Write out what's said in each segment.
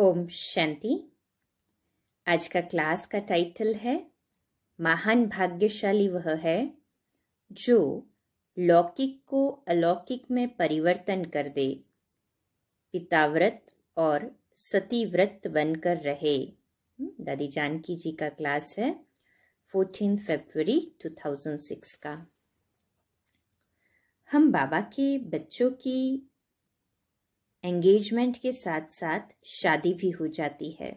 ओम शांति आज का क्लास का टाइटल है महान भाग्यशाली वह है जो लौकिक को अलौकिक में परिवर्तन कर दे पिताव्रत और सतीव्रत बनकर रहे हम्म, दादी जानकी जी का क्लास है टू थाउजेंड 2006 का हम बाबा के बच्चों की एंगेजमेंट के साथ साथ शादी भी हो जाती है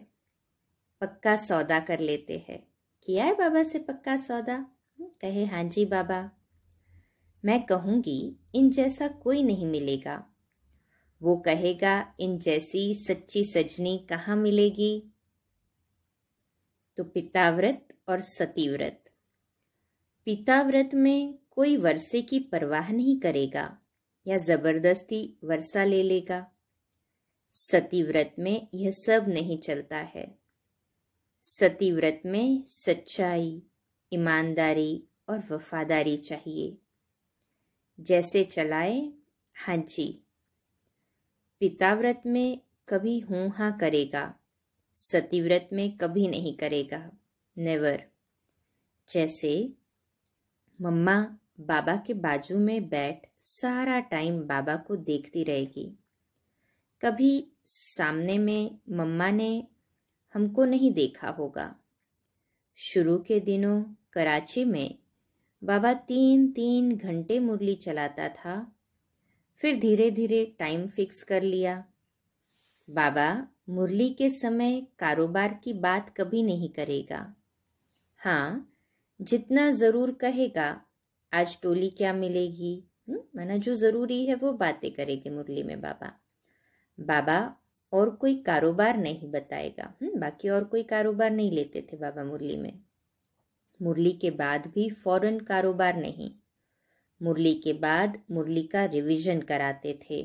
पक्का सौदा कर लेते हैं किया है बाबा से पक्का सौदा कहे हाँ जी बाबा मैं कहूंगी इन जैसा कोई नहीं मिलेगा वो कहेगा इन जैसी सच्ची सजनी कहाँ मिलेगी तो पिताव्रत और सतीव्रत पिताव्रत में कोई वर्षे की परवाह नहीं करेगा या जबरदस्ती वर्षा ले लेगा सती व्रत में यह सब नहीं चलता है सती व्रत में सच्चाई ईमानदारी और वफादारी चाहिए जैसे चलाए हाँ जी पिताव्रत में कभी हूं हाँ करेगा सतीव्रत में कभी नहीं करेगा नेवर जैसे मम्मा बाबा के बाजू में बैठ सारा टाइम बाबा को देखती रहेगी कभी सामने में मम्मा ने हमको नहीं देखा होगा शुरू के दिनों कराची में बाबा तीन तीन घंटे मुरली चलाता था फिर धीरे धीरे टाइम फिक्स कर लिया बाबा मुरली के समय कारोबार की बात कभी नहीं करेगा हाँ जितना ज़रूर कहेगा आज टोली क्या मिलेगी हम्म, माना जो ज़रूरी है वो बातें करेंगे मुरली में बाबा बाबा और कोई कारोबार नहीं बताएगा हम्म, बाकी और कोई कारोबार नहीं लेते थे बाबा मुरली में मुरली के बाद भी फौरन कारोबार नहीं मुरली के बाद मुरली का रिवीजन कराते थे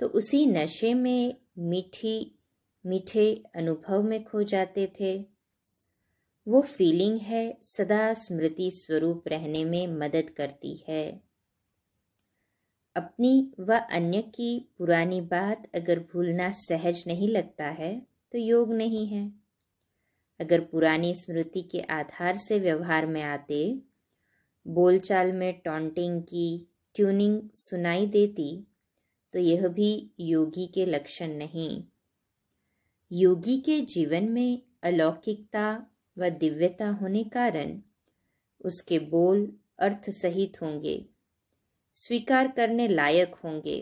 तो उसी नशे में मीठी मीठे अनुभव में खो जाते थे वो फीलिंग है सदा स्मृति स्वरूप रहने में मदद करती है अपनी व अन्य की पुरानी बात अगर भूलना सहज नहीं लगता है तो योग नहीं है अगर पुरानी स्मृति के आधार से व्यवहार में आते बोलचाल में टॉन्टिंग की ट्यूनिंग सुनाई देती तो यह भी योगी के लक्षण नहीं योगी के जीवन में अलौकिकता व दिव्यता होने कारण उसके बोल अर्थ सहित होंगे स्वीकार करने लायक होंगे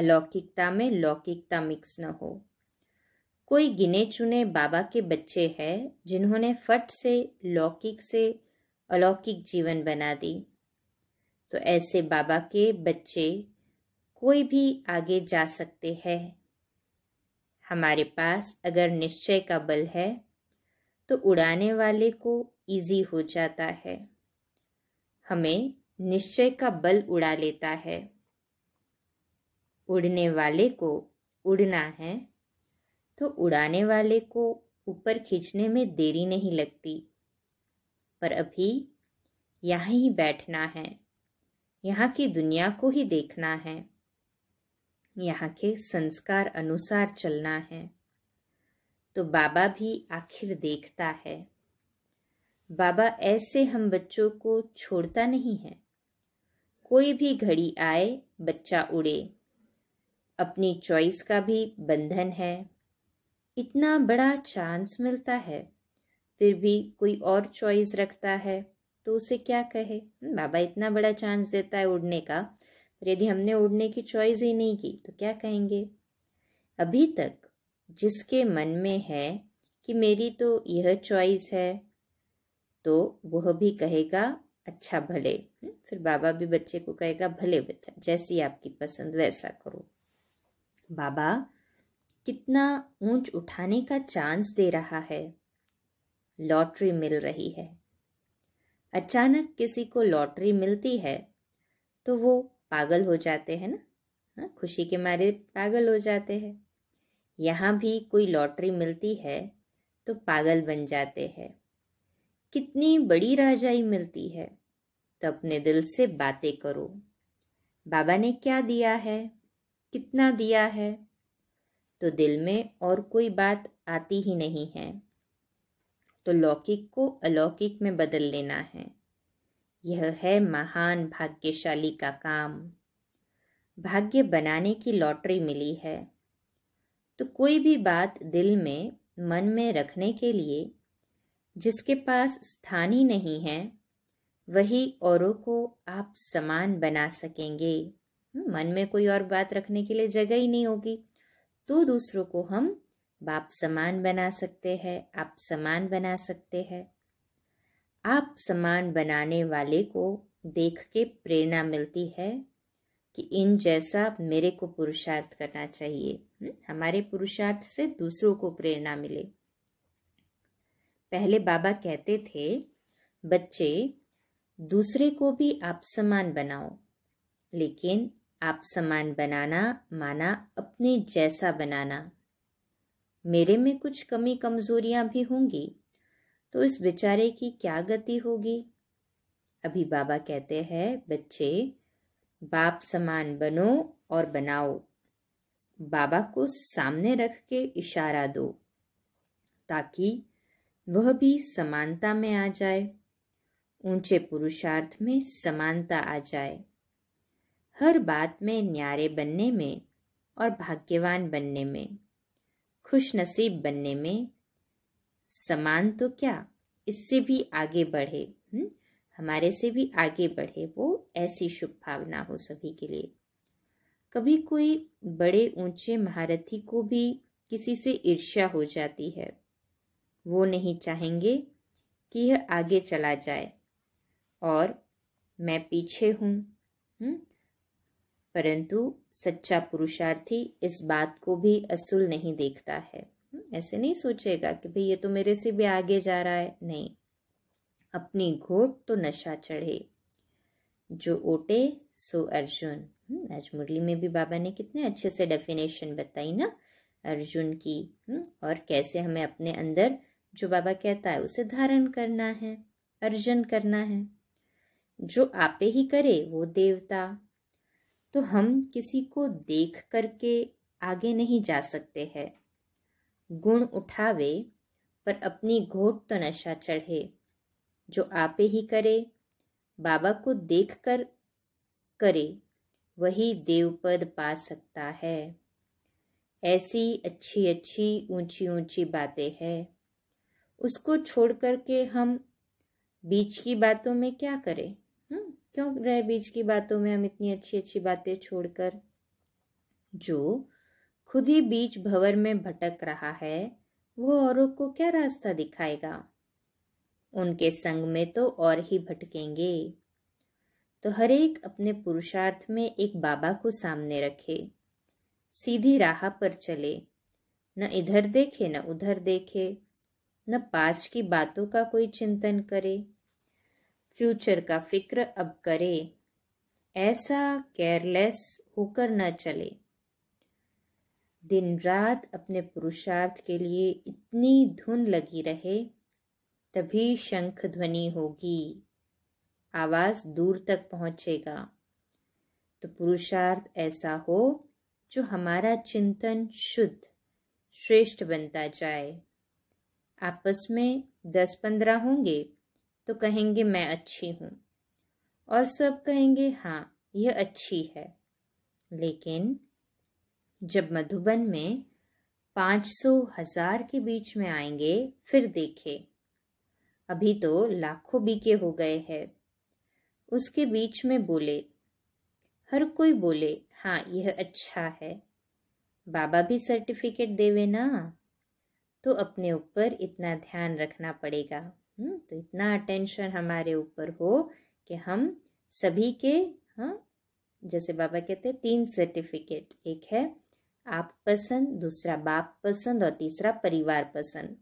अलौकिकता में लौकिकता मिक्स न हो कोई गिने चुने बाबा के बच्चे हैं जिन्होंने फट से लौकिक से अलौकिक जीवन बना दी तो ऐसे बाबा के बच्चे कोई भी आगे जा सकते हैं हमारे पास अगर निश्चय का बल है तो उड़ाने वाले को इजी हो जाता है हमें निश्चय का बल उड़ा लेता है उड़ने वाले को उड़ना है तो उड़ाने वाले को ऊपर खींचने में देरी नहीं लगती पर अभी यहाँ ही बैठना है यहाँ की दुनिया को ही देखना है यहाँ के संस्कार अनुसार चलना है तो बाबा भी आखिर देखता है बाबा ऐसे हम बच्चों को छोड़ता नहीं है कोई भी घड़ी आए बच्चा उड़े अपनी चॉइस का भी बंधन है इतना बड़ा चांस मिलता है फिर भी कोई और चॉइस रखता है तो उसे क्या कहे हम्म, बाबा इतना बड़ा चांस देता है उड़ने का पर यदि हमने उड़ने की चॉइस ही नहीं की तो क्या कहेंगे अभी तक जिसके मन में है कि मेरी तो यह चॉइस है तो वह भी कहेगा अच्छा भले हम्म, फिर बाबा भी बच्चे को कहेगा भले बच्चा जैसी आपकी पसंद वैसा करो बाबा कितना ऊंच उठाने का चांस दे रहा है लॉटरी मिल रही है अचानक किसी को लॉटरी मिलती है तो वो पागल हो जाते हैं ना हाँ, खुशी के मारे पागल हो जाते हैं यहाँ भी कोई लॉटरी मिलती है तो पागल बन जाते हैं कितनी बड़ी राजाई मिलती है तो अपने दिल से बातें करो बाबा ने क्या दिया है कितना दिया है तो दिल में और कोई बात आती ही नहीं है तो लौकिक को अलौकिक में बदल लेना है यह है महान भाग्यशाली का काम भाग्य बनाने की लॉटरी मिली है तो कोई भी बात दिल में मन में रखने के लिए जिसके पास स्थान ही नहीं है वही औरों को आप समान बना सकेंगे हम्म, मन में कोई और बात रखने के लिए जगह ही नहीं होगी तो दूसरों को हम बाप समान बना सकते हैं आप समान बना सकते हैं आप समान बनाने वाले को देख के प्रेरणा मिलती है कि इन जैसा मेरे को पुरुषार्थ करना चाहिए हम्म, हमारे पुरुषार्थ से दूसरों को प्रेरणा मिले पहले बाबा कहते थे बच्चे दूसरे को भी आप समान बनाओ लेकिन आप समान बनाना माना अपने जैसा बनाना मेरे में कुछ कमी कमजोरियां भी होंगी तो इस बेचारे की क्या गति होगी अभी बाबा कहते हैं बच्चे बाप समान बनो और बनाओ बाबा को सामने रख के इशारा दो ताकि वह भी समानता में आ जाए ऊंचे पुरुषार्थ में समानता आ जाए हर बात में न्यारे बनने में और भाग्यवान बनने में खुश नसीब बनने में समान तो क्या इससे भी आगे बढ़े हुँ? हम्म? हमारे से भी आगे बढ़े वो ऐसी शुभ भावना हो सभी के लिए कभी कोई बड़े ऊंचे महारथी को भी किसी से ईर्ष्या हो जाती है वो नहीं चाहेंगे कि यह आगे चला जाए और मैं पीछे हूँ हम्म? परंतु सच्चा पुरुषार्थी इस बात को भी असूल नहीं देखता है हम्म? ऐसे नहीं सोचेगा कि भाई ये तो मेरे से भी आगे जा रहा है नहीं अपनी घोट तो नशा चढ़े जो ओटे सो अर्जुन हम्म? आज मुरली में भी बाबा ने कितने अच्छे से डेफिनेशन बताई ना अर्जुन की और कैसे हमें अपने अंदर जो बाबा कहता है उसे धारण करना है अर्जन करना है जो आपे ही करे वो देवता तो हम किसी को देख करके आगे नहीं जा सकते हैं गुण उठावे पर अपनी घोट तो नशा चढ़े जो आपे ही करे बाबा को देख कर करे वही देवपद पा सकता है ऐसी अच्छी अच्छी ऊंची ऊंची बातें हैं उसको छोड़ करके हम बीच की बातों में क्या करें हुँ? हम्म, क्यों रहे बीच की बातों में हम इतनी अच्छी अच्छी बातें छोड़कर जो खुद ही बीच भंवर में भटक रहा है वो औरों को क्या रास्ता दिखाएगा उनके संग में तो और ही भटकेंगे तो हरेक अपने पुरुषार्थ में एक बाबा को सामने रखे सीधी राह पर चले न इधर देखे न उधर देखे न पास्ट की बातों का कोई चिंतन करे फ्यूचर का फिक्र अब करे ऐसा केयरलेस होकर न चले दिन रात अपने पुरुषार्थ के लिए इतनी धुन लगी रहे तभी शंख ध्वनि होगी आवाज दूर तक पहुंचेगा तो पुरुषार्थ ऐसा हो जो हमारा चिंतन शुद्ध श्रेष्ठ बनता जाए आपस में दस पंद्रह होंगे तो कहेंगे मैं अच्छी हूँ और सब कहेंगे हाँ यह अच्छी है लेकिन जब मधुबन में पाँच सौ हजार के बीच में आएंगे फिर देखे अभी तो लाखों बीके हो गए हैं उसके बीच में बोले हर कोई बोले हाँ यह अच्छा है बाबा भी सर्टिफिकेट देवे ना तो अपने ऊपर इतना ध्यान रखना पड़ेगा हम्म, तो इतना अटेंशन हमारे ऊपर हो कि हम सभी के हाँ जैसे बाबा कहते हैं तीन सर्टिफिकेट एक है आप पसंद दूसरा बाप पसंद और तीसरा परिवार पसंद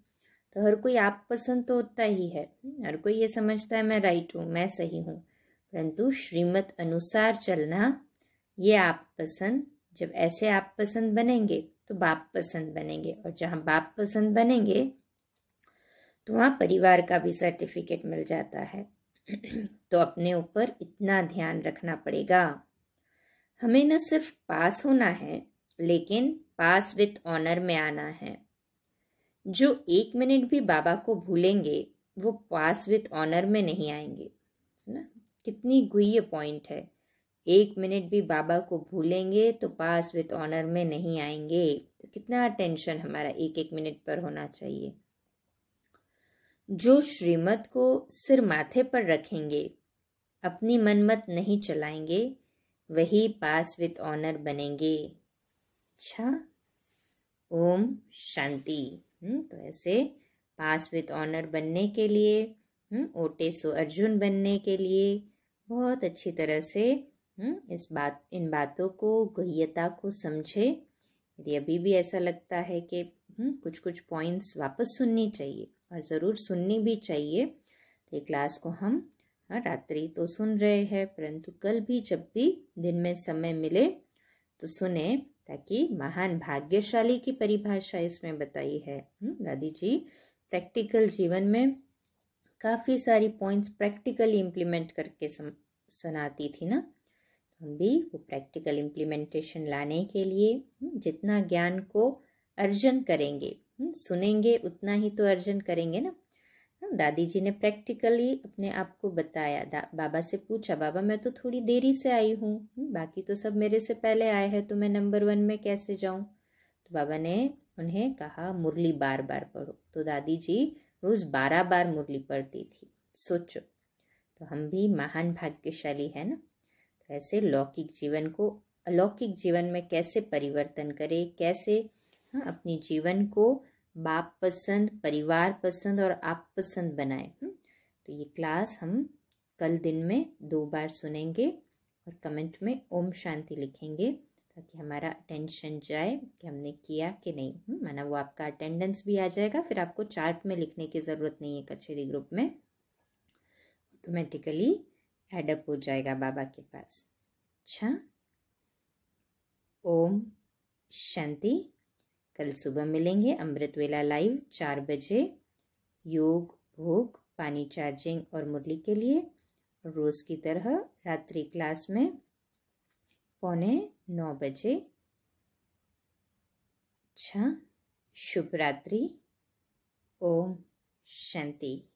तो हर कोई आप पसंद तो होता ही है हम्म, हर कोई ये समझता है मैं राइट हूँ मैं सही हूँ परंतु श्रीमत अनुसार चलना ये आप पसंद जब ऐसे आप पसंद बनेंगे तो बाप पसंद बनेंगे और जहाँ बाप पसंद बनेंगे तो वहाँ परिवार का भी सर्टिफिकेट मिल जाता है तो अपने ऊपर इतना ध्यान रखना पड़ेगा हमें न सिर्फ पास होना है लेकिन पास विथ ऑनर में आना है जो एक मिनट भी बाबा को भूलेंगे वो पास विथ ऑनर में नहीं आएंगे ना कितनी गुह्य पॉइंट है एक मिनट भी बाबा को भूलेंगे तो पास विद ऑनर में नहीं आएंगे तो कितना टेंशन हमारा एक एक मिनट पर होना चाहिए जो श्रीमत को सिर माथे पर रखेंगे अपनी मनमत नहीं चलाएंगे वही पास विद ऑनर बनेंगे अच्छा ओम शांति हम्म, तो ऐसे पास विद ऑनर बनने के लिए हम्म, ओटे सो अर्जुन बनने के लिए बहुत अच्छी तरह से हम्म, इस बात इन बातों को गहयता को समझे यदि अभी भी ऐसा लगता है कि कुछ कुछ पॉइंट्स वापस सुननी चाहिए और ज़रूर सुननी भी चाहिए तो ये क्लास को हम हाँ, रात्रि तो सुन रहे हैं परंतु कल भी जब भी दिन में समय मिले तो सुने ताकि महान भाग्यशाली की परिभाषा इसमें बताई है दादी जी प्रैक्टिकल जीवन में काफ़ी सारी पॉइंट्स प्रैक्टिकली इम्प्लीमेंट करके सम, सुनाती थी ना हम भी वो प्रैक्टिकल इम्प्लीमेंटेशन लाने के लिए हम्म, जितना ज्ञान को अर्जन करेंगे हम्म, सुनेंगे उतना ही तो अर्जन करेंगे ना हाँ, दादी जी ने प्रैक्टिकली अपने आप को बताया बाबा से पूछा बाबा मैं तो थोड़ी देरी से आई हूँ हम्म, बाकी तो सब मेरे से पहले आए हैं तो मैं नंबर वन में कैसे जाऊँ तो बाबा ने उन्हें कहा मुरली बार बार पढ़ो तो दादी जी रोज़ बारह बार मुरली पढ़ती थी सोचो तो हम भी महान भाग्यशाली है ना कैसे लौकिक जीवन को अलौकिक जीवन में कैसे परिवर्तन करें कैसे हाँ, अपने जीवन को बाप पसंद परिवार पसंद और आप पसंद बनाए हम्म, तो ये क्लास हम कल दिन में दो बार सुनेंगे और कमेंट में ओम शांति लिखेंगे ताकि हमारा अटेंशन जाए कि हमने किया कि नहीं हम्म, माना वो आपका अटेंडेंस भी आ जाएगा फिर आपको चार्ट में लिखने की ज़रूरत नहीं है कचहरी ग्रुप में ऑटोमेटिकली एडअप हो जाएगा बाबा के पास अच्छा ओम शांति कल सुबह मिलेंगे अमृत वेला लाइव चार बजे योग भोग पानी चार्जिंग और मुरली के लिए रोज़ की तरह रात्रि क्लास में पौने नौ बजे अच्छा शुभ रात्रि ओम शांति